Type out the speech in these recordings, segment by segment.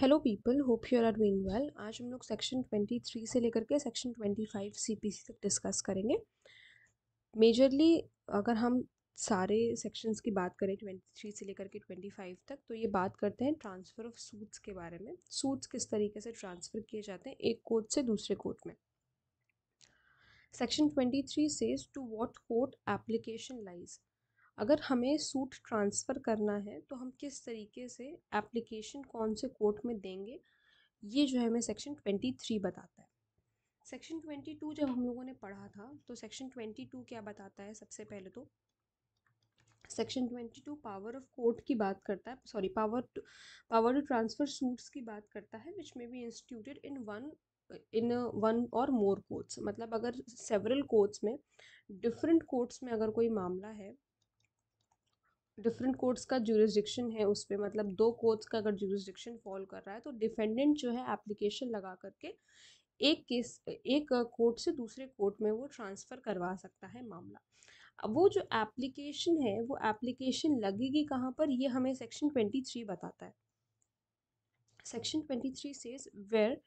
Hello people hope you are doing well आज हम लोग सेक्शन 23 से लेकर के सेक्शन 25 सीपीसी तक डिस्कस करेंगे मेजरली अगर हम सारे सेक्शंस की बात करें 23 से लेकर के 25 तक तो ये बात करते हैं ट्रांसफ़र ऑफ सूट्स के बारे में सूट्स किस तरीके से ट्रांसफ़र किए जाते हैं एक कोर्ट से दूसरे कोर्ट में section twenty three says to what court application lies अगर हमें सूट ट्रांसफ़र करना है तो हम किस तरीके से एप्लीकेशन कौन से कोर्ट में देंगे ये जो है हमें सेक्शन ट्वेंटी थ्री बताता है सेक्शन ट्वेंटी टू जब हम लोगों ने पढ़ा था तो सेक्शन ट्वेंटी टू क्या बताता है सबसे पहले तो section twenty two power of court की बात करता है sorry power to power to transfer suits की बात करता है which may be instituted in one in one or more courts मतलब अगर सेवरल कोर्ट्स में डिफरेंट कोर्ट्स में अगर कोई मामला है डिफरेंट कोर्ट्स का जूरिस्डिक्शन है उस पर मतलब दो कोर्ट्स का अगर जूरिस्डिक्शन फॉल कर रहा है तो डिफेंडेंट जो है एप्लीकेशन लगा करके एक केस एक कोर्ट से दूसरे कोर्ट में वो ट्रांसफ़र करवा सकता है मामला वो जो एप्लीकेशन है वो एप्लीकेशन लगेगी कहाँ पर ये हमें सेक्शन ट्वेंटी थ्री बताता है section twenty three says where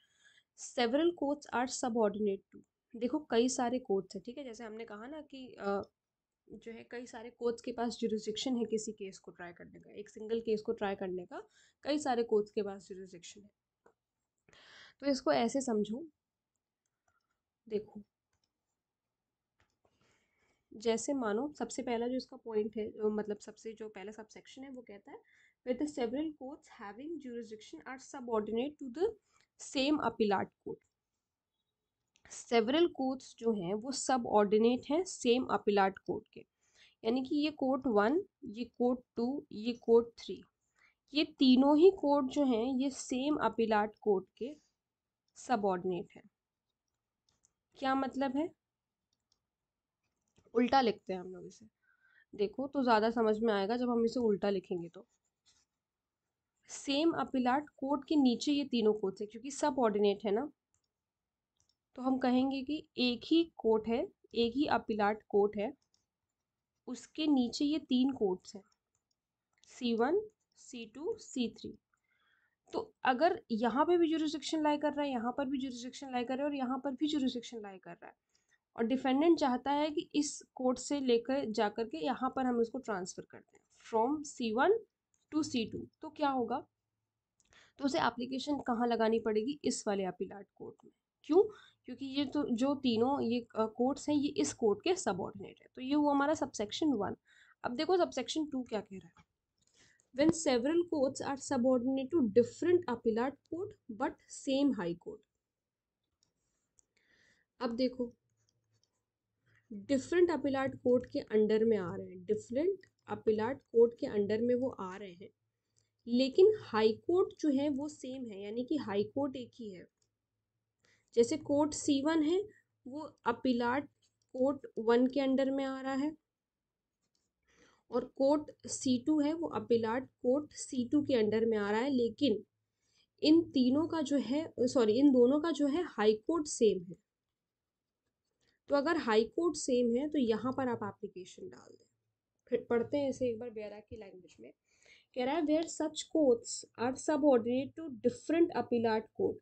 several courts are subordinate to देखो कई सारे कोर्ट्स हैं ठीक है जैसे हमने कहा ना कि जो है कई सारे कोर्ट्स के पास जुरिस्डिक्शन है किसी केस को ट्राई करने का एक सिंगल केस को ट्राई करने का कई सारे कोर्ट्स के पास जुरिस्डिक्शन है तो इसको ऐसे समझो देखो जैसे मानो सबसे पहला जो इसका पॉइंट है मतलब सबसे जो पहला सबसेक्शन है वो कहता है with the several courts having jurisdiction are subordinate to the same appellate court several courts जो हैं वो सब ऑर्डिनेट हैं सेम अपिलाट कोर्ट के यानी कि ये कोर्ट वन ये कोर्ट टू ये कोर्ट थ्री ये तीनों ही कोर्ट जो हैं ये सेम अपिलाट कोर्ट के ऑर्डिनेट हैं क्या मतलब है उल्टा लिखते हैं हम लोग इसे देखो तो ज़्यादा समझ में आएगा जब हम इसे उल्टा लिखेंगे तो सेम अपिलाट कोर्ट के नीचे ये तीनों कोर्ट्स है क्योंकि सब ऑर्डिनेट है ना तो हम कहेंगे कि एक ही कोट है एक ही अपिलाट कोट है उसके नीचे ये तीन कोट्स हैं C one C two C three तो अगर यहाँ पे भी जुरिस्डिक्शन लाई कर रहा है यहाँ पर भी जुरिस्डिक्शन लाई कर रहा है और यहाँ पर भी जुरिस्डिक्शन लाई कर रहा है और डिफेंडेंट चाहता है कि इस कोर्ट से लेकर जा कर के यहाँ पर हम इसको ट्रांसफ़र कर दें from C one to C two तो क्या होगा तो उसे एप्लीकेशन कहाँ लगानी पड़ेगी इस वाले अपीलाट कोर्ट में क्यों क्योंकि ये तो जो तीनों ये कोर्ट्स हैं ये इस कोर्ट के सबॉर्डिनेट है तो ये हुआ हमारा सबसेक्शन वन अब देखो सबसेक्शन टू क्या कह रहा है when several courts are subordinate to different appellate court but same high court अब देखो डिफरेंट अपीलाट कोर्ट के अंडर में आ रहे हैं डिफरेंट अपीलाट कोर्ट के अंडर में वो आ रहे हैं लेकिन हाई कोर्ट जो है वो सेम है यानी कि हाई कोर्ट एक ही है जैसे कोर्ट सी वन है वो अपिलाट कोर्ट वन के अंडर में आ रहा है और कोर्ट सी टू है वो अपिलाट कोर्ट सी टू के अंडर में आ रहा है लेकिन इन तीनों का जो है सॉरी इन दोनों का जो है हाई कोर्ट सेम है तो अगर हाई कोर्ट सेम है तो यहाँ पर आप एप्लीकेशन डाल दें फिर पढ़ते हैं इसे एक बार बेरा की लैंग्वेज में कह रहा है where such courts are subordinate to different appellate court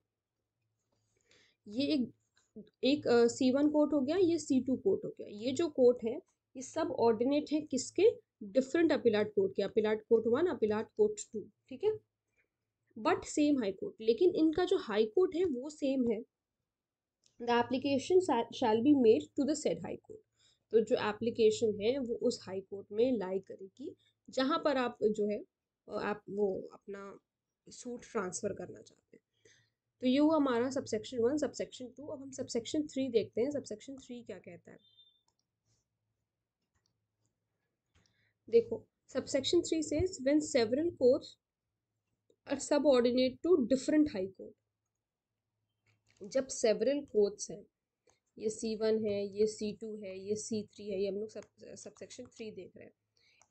ये एक एक सी वन कोट हो गया ये सी टू कोट हो गया ये जो कोट है ये सब ऑर्डिनेट है किसके डिफरेंट अपिलाट कोर्ट के appellate court one appellate court two ठीक है बट सेम हाई कोर्ट लेकिन इनका जो हाई कोर्ट है वो सेम है the application shall be made to the said high court तो जो एप्लीकेशन है वो उस हाई कोर्ट में लाई करेगी जहाँ पर आप जो है आप वो अपना सूट ट्रांसफ़र करना चाहते हैं तो ये हुआ हमारा सबसेक्शन वन सबसेक्शन टू अब हम सबसेक्शन थ्री देखते हैं सबसेक्शन थ्री क्या कहता है देखो सबसेक्शन थ्री से when several courts are subordinate to different high court जब सेवरल कोर्ट्स हैं ये सी वन है ये सी टू है ये सी थ्री है ये हम लोग सब सबसेक्शन थ्री देख रहे हैं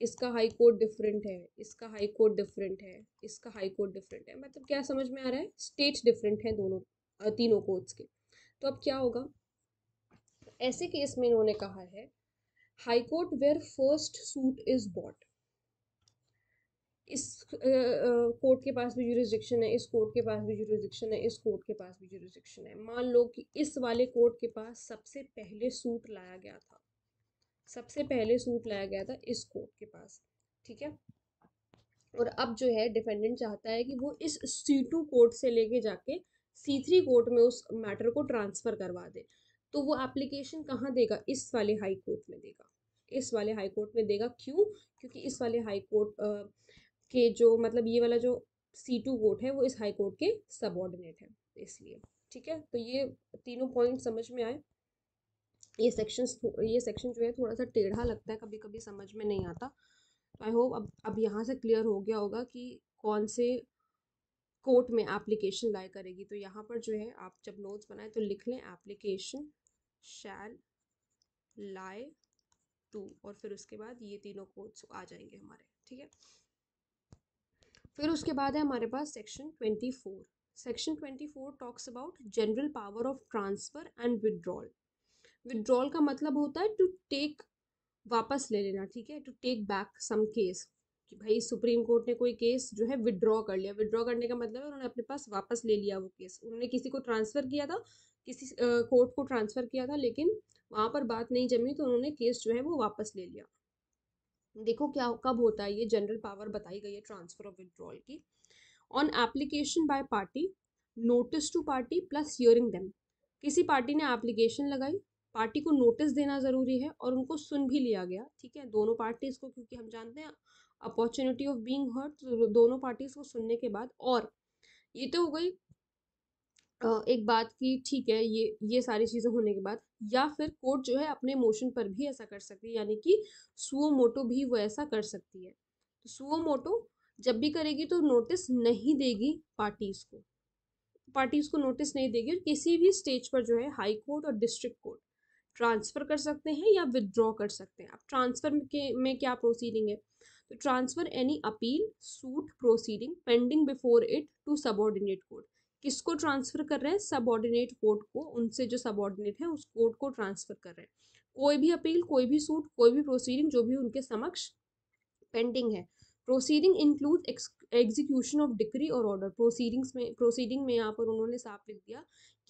इसका हाई कोर्ट डिफरेंट है इसका हाई कोर्ट डिफरेंट है इसका हाई कोर्ट डिफरेंट है मतलब क्या समझ में आ रहा है स्टेट डिफरेंट है दोनों तीनों कोर्ट्स के तो अब क्या होगा ऐसे केस में इन्होंने कहा है high court where first suit is brought इस कोर्ट uh, के पास भी जुरिस्डिक्शन है इस कोर्ट के पास भी जुरिस्डिक्शन है इस कोर्ट के पास भी जुरिस्डिक्शन है मान लो कि इस वाले कोर्ट के पास सबसे पहले सूट लाया गया था सबसे पहले सूट लाया गया था इस कोर्ट के पास ठीक है और अब जो है डिफेंडेंट चाहता है कि वो इस सी टू कोर्ट से लेके जाके सी थ्री कोर्ट में उस मैटर को ट्रांसफ़र करवा दे तो वो एप्लीकेशन कहाँ देगा इस वाले हाई कोर्ट में देगा इस वाले हाई कोर्ट में देगा क्यों क्योंकि इस वाले हाई कोर्ट के जो मतलब ये वाला जो सी टू कोर्ट है वो इस हाई कोर्ट के सबॉर्डिनेट है इसलिए ठीक है तो ये तीनों पॉइंट समझ में आए ये सेक्शन ये सेक्शन जो है थोड़ा सा टेढ़ा लगता है कभी कभी समझ में नहीं आता तो आई होप अब अब यहाँ से क्लियर हो गया होगा कि कौन से कोर्ट में एप्लीकेशन लाई करेगी तो यहाँ पर जो है आप जब नोट्स बनाए तो लिख लें एप्लीकेशन शैल लाए टू और फिर उसके बाद ये तीनों कोर्ट्स आ जाएंगे हमारे ठीक है फिर उसके बाद है हमारे पास section twenty four section twenty four talks about general power of transfer and withdrawal withdrawal का मतलब होता है टू टेक वापस ले लेना ठीक है to take back some case कि भाई सुप्रीम कोर्ट ने कोई केस जो है विड्रॉ कर लिया विड्रॉ करने का मतलब है उन्होंने अपने पास वापस ले लिया वो केस उन्होंने किसी को ट्रांसफ़र किया था किसी कोर्ट को ट्रांसफ़र किया था लेकिन वहाँ पर बात नहीं जमी तो उन्होंने केस जो है वो वापस ले लिया देखो क्या कब होता है ये जनरल पावर बताई गई है ट्रांसफ़र ऑफ विड्रॉल की on application by party notice to party plus hearing them किसी पार्टी ने एप्लीकेशन लगाई पार्टी को नोटिस देना ज़रूरी है और उनको सुन भी लिया गया ठीक है दोनों पार्टीज़ को क्योंकि हम जानते हैं अपॉर्चुनिटी ऑफ बींग हर्ट तो दोनों पार्टीज़ को सुनने के बाद और ये तो हो गई एक बात की ठीक है ये ये सारी चीज़ें होने के बाद या फिर कोर्ट जो है अपने मोशन पर भी ऐसा कर सकती है यानी कि सुओ मोटो भी वो ऐसा कर सकती है तो सुओ मोटो जब भी करेगी तो नोटिस नहीं देगी पार्टीज़ को पार्टीज़ को नोटिस नहीं देगी और किसी भी स्टेज पर जो है हाई कोर्ट और डिस्ट्रिक्ट कोर्ट ट्रांसफ़र कर सकते हैं या विदड्रॉ कर सकते हैं आप ट्रांसफ़र के में क्या प्रोसीडिंग है तो transfer any appeal suit proceeding pending before it to subordinate court किसको ट्रांसफ़र कर रहे हैं सबॉर्डिनेट कोर्ट को उनसे जो सबॉर्डिनेट है उस कोर्ट को ट्रांसफ़र कर रहे हैं कोई भी अपील कोई भी सूट कोई भी प्रोसीडिंग जो भी उनके समक्ष पेंडिंग है proceeding include execution of decree और ऑर्डर प्रोसीडिंग्स में प्रोसीडिंग में यहाँ पर उन्होंने साफ लिख दिया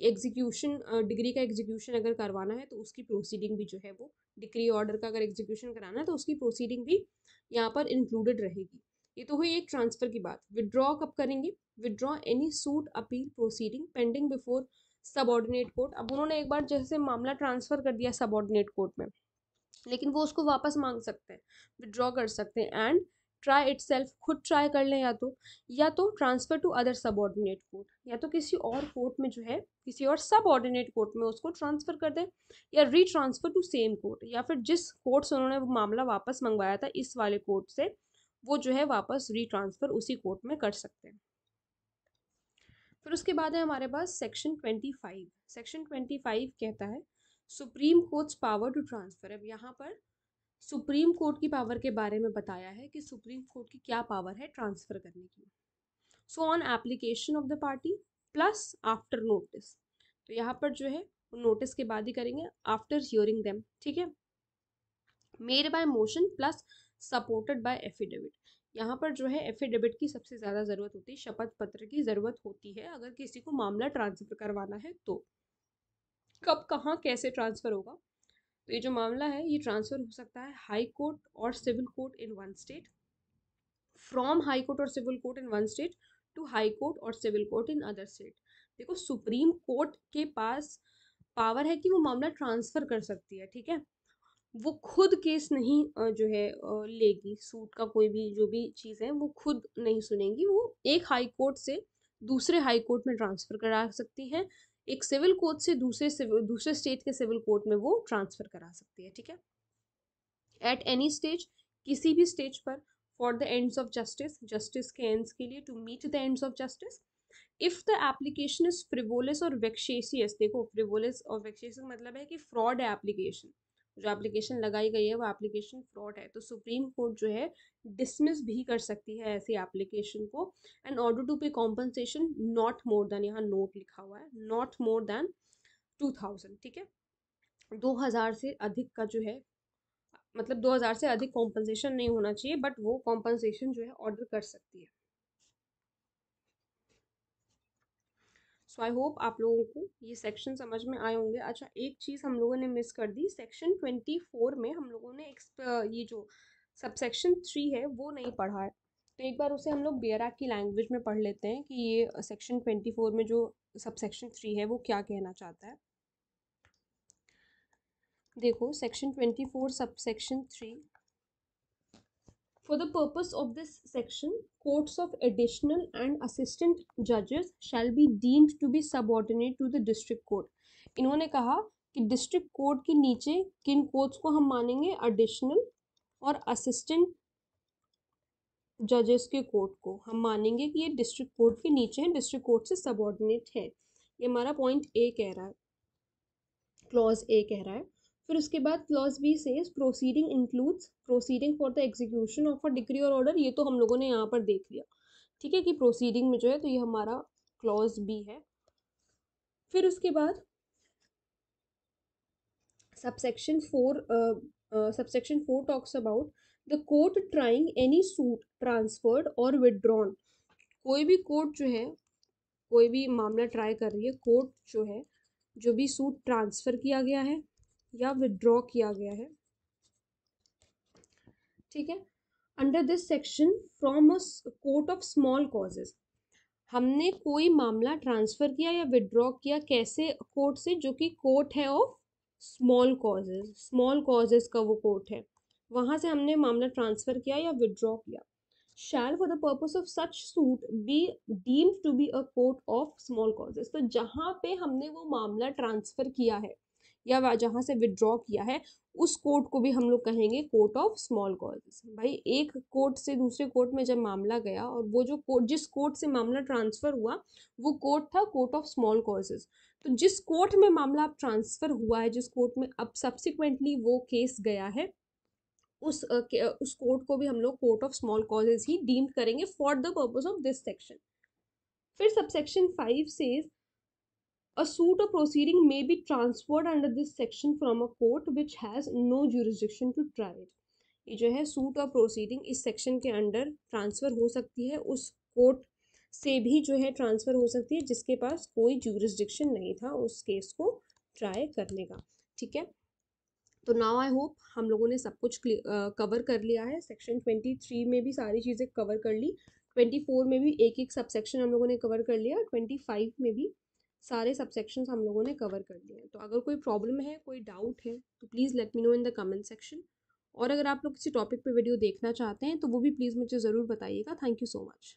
एग्जीक्यूशन डिग्री का एग्जीक्यूशन अगर करवाना है तो उसकी प्रोसीडिंग भी जो है वो डिग्री ऑर्डर का अगर एग्जीक्यूशन कराना है तो उसकी प्रोसीडिंग भी यहाँ पर इंक्लूडेड रहेगी ये तो हुई एक ट्रांसफ़र की बात विदड्रॉ कब करेंगे withdraw any suit appeal proceeding pending before subordinate court अब उन्होंने एक बार जैसे मामला ट्रांसफ़र कर दिया सबॉर्डिनेट कोर्ट में लेकिन वो उसको वापस मांग सकते हैं विदड्रॉ कर सकते हैं एंड ट्राई इट खुद ट्राई कर लें या तो या तो transfer to other subordinate court या तो किसी और कोर्ट में जो है किसी और सबॉर्डिनेट कोर्ट में उसको ट्रांसफ़र कर दें या रीट्रांसफ़र टू सेम कोर्ट या फिर जिस कोर्ट से उन्होंने वो मामला वापस मंगवाया था इस वाले कोर्ट से वो जो है वापस रीट्रांसफ़र उसी कोर्ट में कर सकते हैं फिर उसके बाद है हमारे पास section twenty five section twenty five कहता है supreme court's power to transfer अब यहाँ पर सुप्रीम कोर्ट की पावर के बारे में बताया है कि सुप्रीम कोर्ट की क्या पावर है ट्रांसफ़र करने की so on application of the party plus after notice तो यहाँ पर जो है नोटिस के बाद ही करेंगे आफ्टर हियरिंग देम ठीक है made by motion plus supported by affidavit यहाँ पर जो है एफिडेविट की सबसे ज़्यादा ज़रूरत होती है शपथ पत्र की ज़रूरत होती है अगर किसी को मामला ट्रांसफ़र करवाना है तो कब कहाँ कैसे ट्रांसफ़र होगा तो ये जो मामला है ये ट्रांसफ़र हो सकता है हाई कोर्ट और civil court in one state from high court और civil court in one state to high court और civil court in other state देखो सुप्रीम कोर्ट के पास पावर है कि वो मामला ट्रांसफ़र कर सकती है ठीक है वो खुद केस नहीं जो है लेगी सूट का कोई भी जो भी चीज़ है वो खुद नहीं सुनेगी वो एक हाई कोर्ट से दूसरे हाई कोर्ट में ट्रांसफ़र करा सकती हैं एक सिविल कोर्ट से दूसरे दूसरे स्टेट के सिविल कोर्ट में वो ट्रांसफ़र करा सकती है ठीक है एट एनी स्टेज किसी भी स्टेज पर for the ends of justice justice के एंड्स के लिए to meet the ends of justice if the application is frivolous और वेक्शेसियस देखो फ्रिवोलस और वेक्शेसियस मतलब है कि फ्रॉड है एप्लीकेशन जो एप्लीकेशन लगाई गई है वो एप्लीकेशन फ्रॉड है तो सुप्रीम कोर्ट जो है डिसमिस भी कर सकती है ऐसी एप्लीकेशन को and order to pay compensation not more than यहाँ नोट लिखा हुआ है not more than two thousand ठीक है दो हज़ार से अधिक का जो है मतलब दो हज़ार से अधिक कॉम्पनसेशन नहीं होना चाहिए बट वो कॉम्पनसेशन जो है ऑर्डर कर सकती है सो आई होप आप लोगों को ये सेक्शन समझ में आए होंगे अच्छा एक चीज़ हम लोगों ने मिस कर दी सेक्शन ट्वेंटी फोर में हम लोगों ने ये जो सब सेक्शन थ्री है वो नहीं पढ़ा है तो एक बार उसे हम लोग बेरा की लैंग्वेज में पढ़ लेते हैं कि ये सेक्शन ट्वेंटी फोर में जो सब सेक्शन थ्री है वो क्या कहना चाहता है देखो section twenty four sub section three For the purpose of this section, courts of additional and assistant judges shall be deemed to be subordinate to the district court. इन्होंने कहा कि डिस्ट्रिक्ट कोर्ट के नीचे किन कोर्ट्स को हम मानेंगे additional और असिस्टेंट जजेस के कोर्ट को हम मानेंगे कि ये डिस्ट्रिक्ट कोर्ट के नीचे हैं डिस्ट्रिक्ट कोर्ट से सबॉर्डिनेट है ये हमारा पॉइंट ए कह रहा है क्लॉज ए कह रहा है फिर उसके बाद clause B says proceeding includes proceeding for the execution of a decree और ऑर्डर ये तो हम लोगों ने यहाँ पर देख लिया ठीक है कि प्रोसीडिंग में जो है तो ये हमारा क्लॉज बी है फिर उसके बाद subsection four subsection four talks about the court trying any suit transferred और विदड्रॉन कोई भी कोर्ट जो है कोई भी मामला ट्राई कर रही है कोर्ट जो है जो भी सूट ट्रांसफ़र किया गया है या विदड्रॉ किया गया है ठीक है under this section from a court of small causes हमने कोई मामला ट्रांसफ़र किया या विदड्रॉ किया कैसे कोर्ट से जो कि कोर्ट है of small causes small causes का वो कोर्ट है वहाँ से हमने मामला ट्रांसफ़र किया या विदड्रॉ किया shall for the purpose of such suit be deemed to be a court of small causes तो जहाँ पे हमने वो मामला ट्रांसफ़र किया है या जहाँ से विड्रॉ किया है उस कोर्ट को भी हम लोग कहेंगे कोर्ट ऑफ स्मॉल कॉजेस भाई एक कोर्ट से दूसरे कोर्ट में जब मामला गया और वो जो कोर्ट जिस कोर्ट से मामला ट्रांसफ़र हुआ वो कोर्ट था कोर्ट ऑफ स्मॉल कॉजेज तो जिस कोर्ट में मामला अब ट्रांसफ़र हुआ है जिस कोर्ट में अब सब्सिक्वेंटली वो केस गया है उस उस कोर्ट को भी हम लोग कोर्ट ऑफ स्मॉल कॉजेज ही डीम करेंगे for the purpose of this section फिर subsection five says A suit or proceeding may be transferred under this section from a court which has no jurisdiction to try it. ये जो है suit और proceeding इस section के under transfer हो सकती है उस कोर्ट से भी जो है ट्रांसफ़र हो सकती है जिसके पास कोई जूरिस्डिक्शन नहीं था उस केस को ट्राई करने का ठीक है तो नाउ आई होप हम लोगों ने सब कुछ कवर कर लिया है सेक्शन ट्वेंटी थ्री में भी सारी चीज़ें कवर कर ली ट्वेंटी फोर में भी एक एक सबसेक्शन हम लोगों ने कवर कर लिया ट्वेंटी फाइव में भी सारे सबसेक्शन हम लोगों ने कवर कर लिए हैं तो अगर कोई प्रॉब्लम है कोई डाउट है तो please let me know in the comment section और अगर आप लोग किसी टॉपिक पे वीडियो देखना चाहते हैं तो वो भी प्लीज़ मुझे ज़रूर बताइएगा थैंक यू सो मच